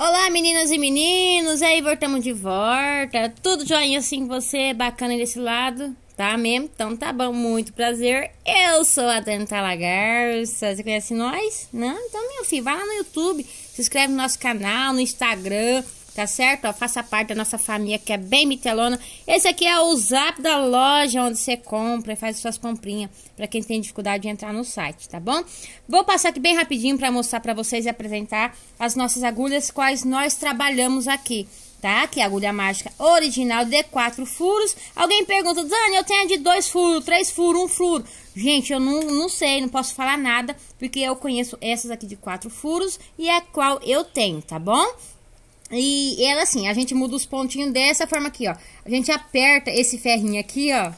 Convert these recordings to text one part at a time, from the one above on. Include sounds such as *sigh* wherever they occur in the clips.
Olá, meninas e meninos! E é aí, voltamos de volta. Tudo joinha assim com você, bacana desse lado, tá mesmo? Então tá bom, muito prazer. Eu sou a Danta Lagarça. Você conhece nós? Não? Né? Então, meu filho, vai lá no YouTube, se inscreve no nosso canal, no Instagram, tá certo? Ó, faça parte da nossa família que é bem mitelona. Esse aqui é o zap da loja onde você compra e faz suas comprinhas para quem tem dificuldade de entrar no site, tá bom? Vou passar aqui bem rapidinho para mostrar para vocês e apresentar as nossas agulhas quais nós trabalhamos aqui. Tá? Que é a agulha mágica original de quatro furos. Alguém pergunta, Dani, eu tenho a de dois furos, três furos, um furo. Gente, eu não, não sei, não posso falar nada, porque eu conheço essas aqui de quatro furos e é a qual eu tenho, tá bom? E ela assim, a gente muda os pontinhos dessa forma aqui, ó. A gente aperta esse ferrinho aqui, ó.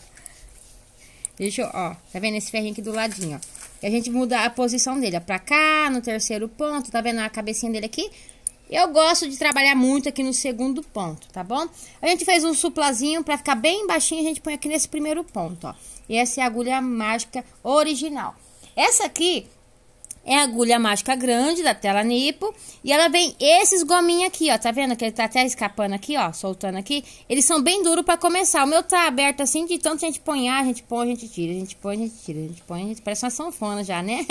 Deixa eu, ó, tá vendo esse ferrinho aqui do ladinho, ó. E a gente muda a posição dele, ó, pra cá, no terceiro ponto, tá vendo a cabecinha dele aqui? Eu gosto de trabalhar muito aqui no segundo ponto, tá bom? A gente fez um suplazinho pra ficar bem baixinho, a gente põe aqui nesse primeiro ponto, ó. E essa é a agulha mágica original. Essa aqui, é a agulha mágica grande da tela Nipo. E ela vem esses gominhos aqui, ó. Tá vendo que ele tá até escapando aqui, ó. Soltando aqui. Eles são bem duros pra começar. O meu tá aberto assim, de tanto a gente põe, ah, a gente põe, a gente tira. A gente põe, a gente tira. A gente põe, a gente... Parece uma sanfona já, né?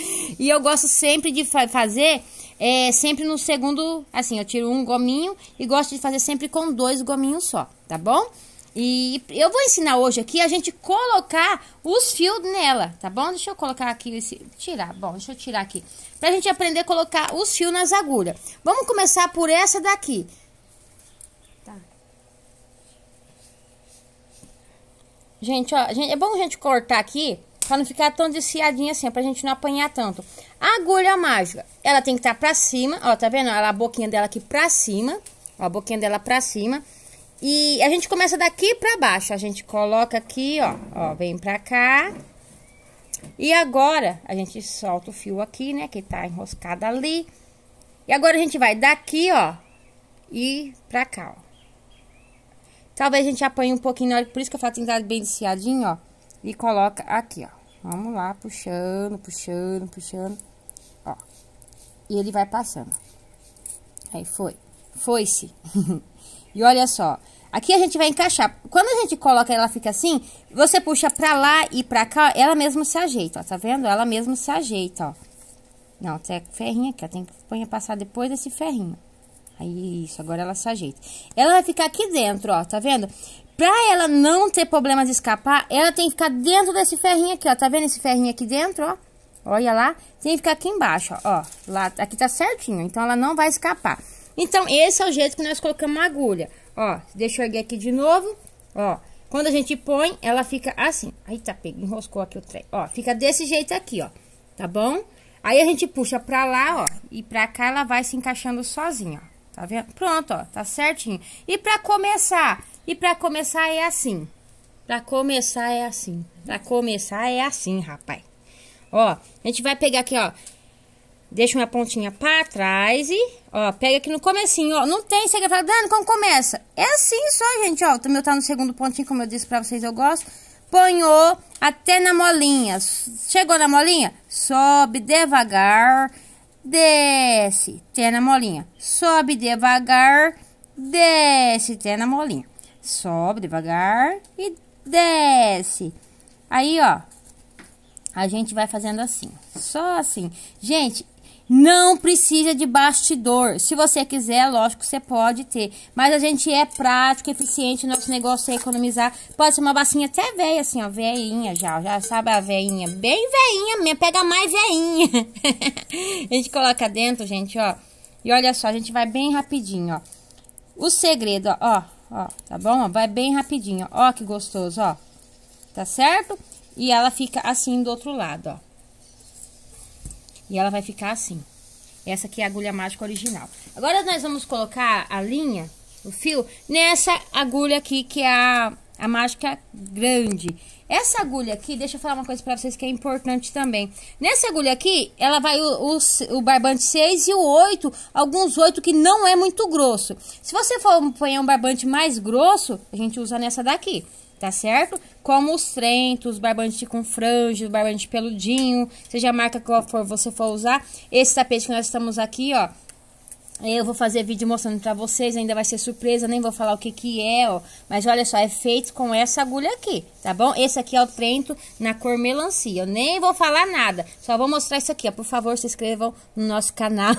*laughs* e eu gosto sempre de fa fazer... É, sempre no segundo, assim, eu tiro um gominho e gosto de fazer sempre com dois gominhos só, tá bom? E eu vou ensinar hoje aqui a gente colocar os fios nela, tá bom? Deixa eu colocar aqui esse... Tirar, bom, deixa eu tirar aqui. Pra gente aprender a colocar os fios nas agulhas. Vamos começar por essa daqui. Tá. Gente, ó, gente, é bom a gente cortar aqui pra não ficar tão desfiadinha assim, pra gente não apanhar tanto. A agulha mágica, ela tem que estar tá pra cima, ó, tá vendo? a boquinha dela aqui pra cima, ó, a boquinha dela pra cima. E a gente começa daqui pra baixo. A gente coloca aqui, ó. Ó, vem pra cá. E agora, a gente solta o fio aqui, né? Que tá enroscado ali. E agora a gente vai daqui, ó. E pra cá, ó. Talvez a gente apanhe um pouquinho Por isso que eu falo tem que dar bem desfiadinho, ó. E coloca aqui, ó. Vamos lá, puxando, puxando, puxando. Ó. E ele vai passando. Aí foi. Foi-se. *laughs* E olha só, aqui a gente vai encaixar. Quando a gente coloca ela fica assim, você puxa pra lá e pra cá, ela mesmo se ajeita, ó, tá vendo? Ela mesmo se ajeita, ó. Não, tem ferrinho aqui, ó, tem que passar depois desse ferrinho. Aí, isso, agora ela se ajeita. Ela vai ficar aqui dentro, ó, tá vendo? Pra ela não ter problema de escapar, ela tem que ficar dentro desse ferrinho aqui, ó. Tá vendo esse ferrinho aqui dentro, ó? Olha lá. Tem que ficar aqui embaixo, ó. ó lá, aqui tá certinho, então ela não vai escapar. Então, esse é o jeito que nós colocamos a agulha. Ó, deixa eu erguer aqui de novo. Ó, quando a gente põe, ela fica assim. Aí tá pego, enroscou aqui o trem. Ó, fica desse jeito aqui, ó. Tá bom? Aí a gente puxa pra lá, ó, e pra cá ela vai se encaixando sozinha, ó. Tá vendo? Pronto, ó, tá certinho. E pra começar? E pra começar é assim. Pra começar é assim. Pra começar é assim, rapaz. Ó, a gente vai pegar aqui, ó. Deixa uma pontinha pra trás e, ó, pega aqui no comecinho, ó. Não tem, você quer falar, Dani, como começa? É assim só, gente, ó. O meu tá no segundo pontinho, como eu disse pra vocês, eu gosto. Ponhou até na molinha. Chegou na molinha? Sobe devagar, desce, até na molinha. Sobe devagar, desce, até na molinha. Sobe devagar e desce. Aí, ó, a gente vai fazendo assim, só assim. Gente, não precisa de bastidor. Se você quiser, lógico, você pode ter. Mas a gente é prático, eficiente, nosso negócio é economizar. Pode ser uma bacinha até velha, assim, ó, veinha já. Já sabe a veinha, bem veinha mesmo, pega mais veinha. *laughs* a gente coloca dentro, gente, ó. E olha só, a gente vai bem rapidinho, ó. O segredo, ó, ó, ó tá bom? Vai bem rapidinho, ó, que gostoso, ó. Tá certo? E ela fica assim do outro lado, ó. E ela vai ficar assim. Essa aqui é a agulha mágica original. Agora, nós vamos colocar a linha, o fio, nessa agulha aqui, que é a, a mágica grande. Essa agulha aqui, deixa eu falar uma coisa pra vocês que é importante também. Nessa agulha aqui, ela vai o, o, o barbante 6 e o 8, alguns 8 que não é muito grosso. Se você for apanhar um barbante mais grosso, a gente usa nessa daqui, tá certo? como os trentos, barbante com franja, barbante peludinho, seja a marca que for você for usar. Esse tapete que nós estamos aqui, ó, eu vou fazer vídeo mostrando pra vocês, ainda vai ser surpresa, nem vou falar o que que é, ó. Mas olha só, é feito com essa agulha aqui, tá bom? Esse aqui é o trento na cor melancia, eu nem vou falar nada, só vou mostrar isso aqui, ó. Por favor, se inscrevam no nosso canal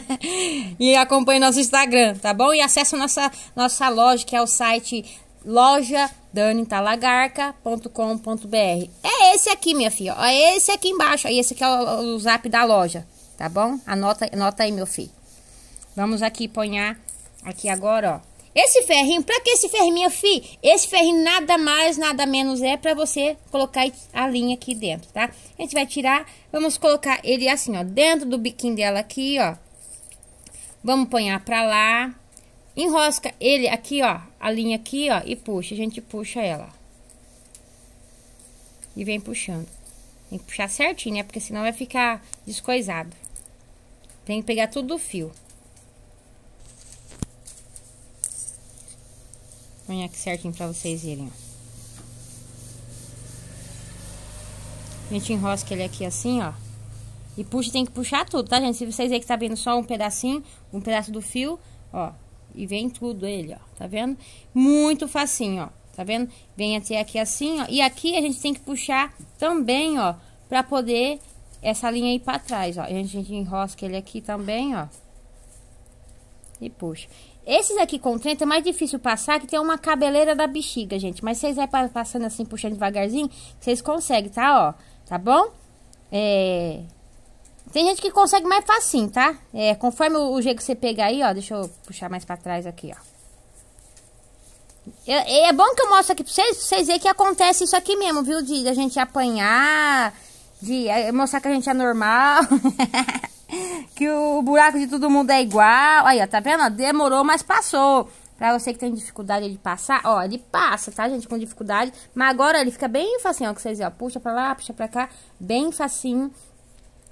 *laughs* e acompanhem nosso Instagram, tá bom? E acessem nossa, nossa loja, que é o site loja danitalagarca.com.br. Tá é esse aqui, minha filha. Ó. É esse aqui embaixo. Ó. Esse aqui é o, o, zap da loja, tá bom? Anota, anota aí, meu filho. Vamos aqui ponhar aqui agora, ó. Esse ferrinho, pra que esse ferrinho, minha filha? Esse ferrinho nada mais, nada menos é pra você colocar a linha aqui dentro, tá? A gente vai tirar, vamos colocar ele assim, ó, dentro do biquinho dela aqui, ó. Vamos ponhar pra lá. Enrosca ele aqui, ó, a linha aqui, ó, e puxa. A gente puxa ela, ó. E vem puxando. Tem que puxar certinho, né? Porque senão vai ficar descoisado. Tem que pegar tudo do fio. Põe aqui certinho pra vocês verem. ó. A gente enrosca ele aqui assim, ó. E puxa, tem que puxar tudo, tá, gente? Se vocês aí que tá vendo só um pedacinho, um pedaço do fio, ó, e vem tudo ele, ó. Tá vendo? Muito facinho, ó. Tá vendo? Vem até aqui assim, ó. E aqui a gente tem que puxar também, ó. Pra poder essa linha ir pra trás, ó. E a gente enrosca ele aqui também, ó. E puxa. Esses aqui com 30 é mais difícil passar, que tem uma cabeleira da bexiga, gente. Mas vocês vai passando assim, puxando devagarzinho, vocês conseguem, tá? Ó, tá bom? É... Tem gente que consegue mais facinho, tá? É, conforme o, jeito que você pegar aí, ó. Deixa eu puxar mais pra trás aqui, ó. Eu, é bom que eu mostro aqui pra vocês, pra vocês verem que acontece isso aqui mesmo, viu? De, de a gente apanhar, de é, mostrar que a gente é normal, *laughs* que o buraco de todo mundo é igual. Aí, ó, tá vendo? Demorou, mas passou. Pra você que tem dificuldade de passar, ó, ele passa, tá, gente? Com dificuldade. Mas agora ele fica bem facinho, ó, que vocês, ó, puxa pra lá, puxa pra cá, bem facinho.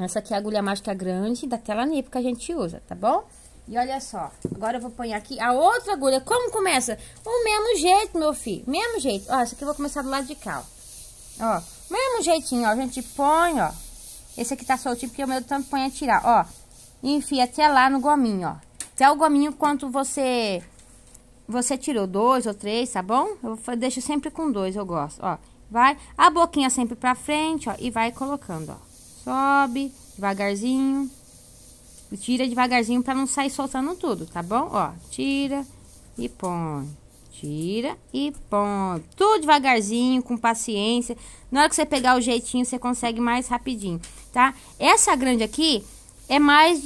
Essa aqui é a agulha mágica grande daquela nipo que a gente usa, tá bom? E olha só, agora eu vou pôr aqui a outra agulha. Como começa? O mesmo jeito, meu filho. Mesmo jeito. Ó, essa aqui eu vou começar do lado de cá, ó. Ó, mesmo jeitinho, ó. A gente põe, ó. Esse aqui tá soltinho porque o meu põe a tirar, ó. E enfia até lá no gominho, ó. Até o gominho quanto você... Você tirou dois ou três, tá bom? Eu deixo sempre com dois, eu gosto, ó. Vai, a boquinha sempre pra frente, ó. E vai colocando, ó. Sobe devagarzinho. tira devagarzinho para não sair soltando tudo, tá bom? Ó, tira e põe. Tira e põe. Tudo devagarzinho, com paciência. Na hora que você pegar o jeitinho, você consegue mais rapidinho, tá? Essa grande aqui é mais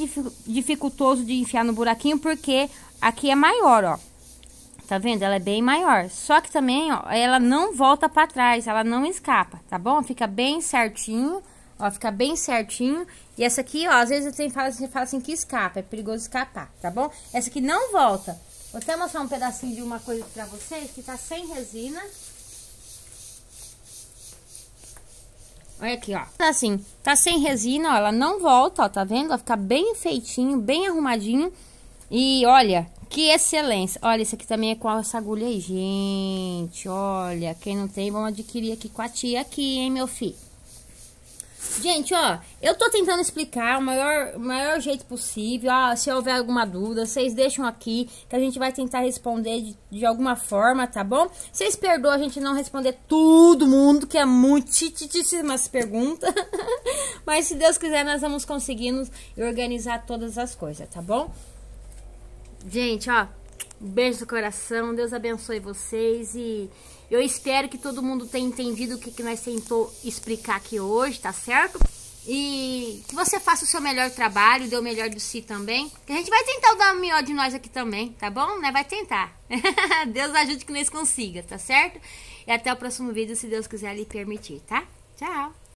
dificultoso de enfiar no buraquinho, porque aqui é maior, ó. Tá vendo? Ela é bem maior. Só que também, ó, ela não volta para trás, ela não escapa, tá bom? Fica bem certinho Ó, fica bem certinho. E essa aqui, ó, às vezes você fala, você fala assim que escapa, é perigoso escapar, tá bom? Essa aqui não volta. Vou até mostrar um pedacinho de uma coisa pra vocês, que tá sem resina. Olha aqui, ó. tá Assim, tá sem resina, ó, ela não volta, ó, tá vendo? Ela fica bem feitinho, bem arrumadinho. E olha, que excelência. Olha, esse aqui também é com essa agulha aí, gente. Olha, quem não tem, vão adquirir aqui com a tia aqui, hein, meu filho. Gente, ó, eu tô tentando explicar o maior, o maior jeito possível. Ah, se houver alguma dúvida, vocês deixam aqui que a gente vai tentar responder de, de alguma forma, tá bom? Vocês perdoam a gente não responder todo mundo, que é muitíssimas perguntas. *laughs* Mas se Deus quiser, nós vamos conseguindo organizar todas as coisas, tá bom? Gente, ó, Beijo do coração, Deus abençoe vocês e eu espero que todo mundo tenha entendido o que, que nós tentou explicar aqui hoje, tá certo? E que você faça o seu melhor trabalho, dê o melhor de si também. Que a gente vai tentar dar o melhor de nós aqui também, tá bom? Né? Vai tentar. *laughs* Deus ajude que nós consiga, tá certo? E até o próximo vídeo, se Deus quiser lhe permitir, tá? Tchau!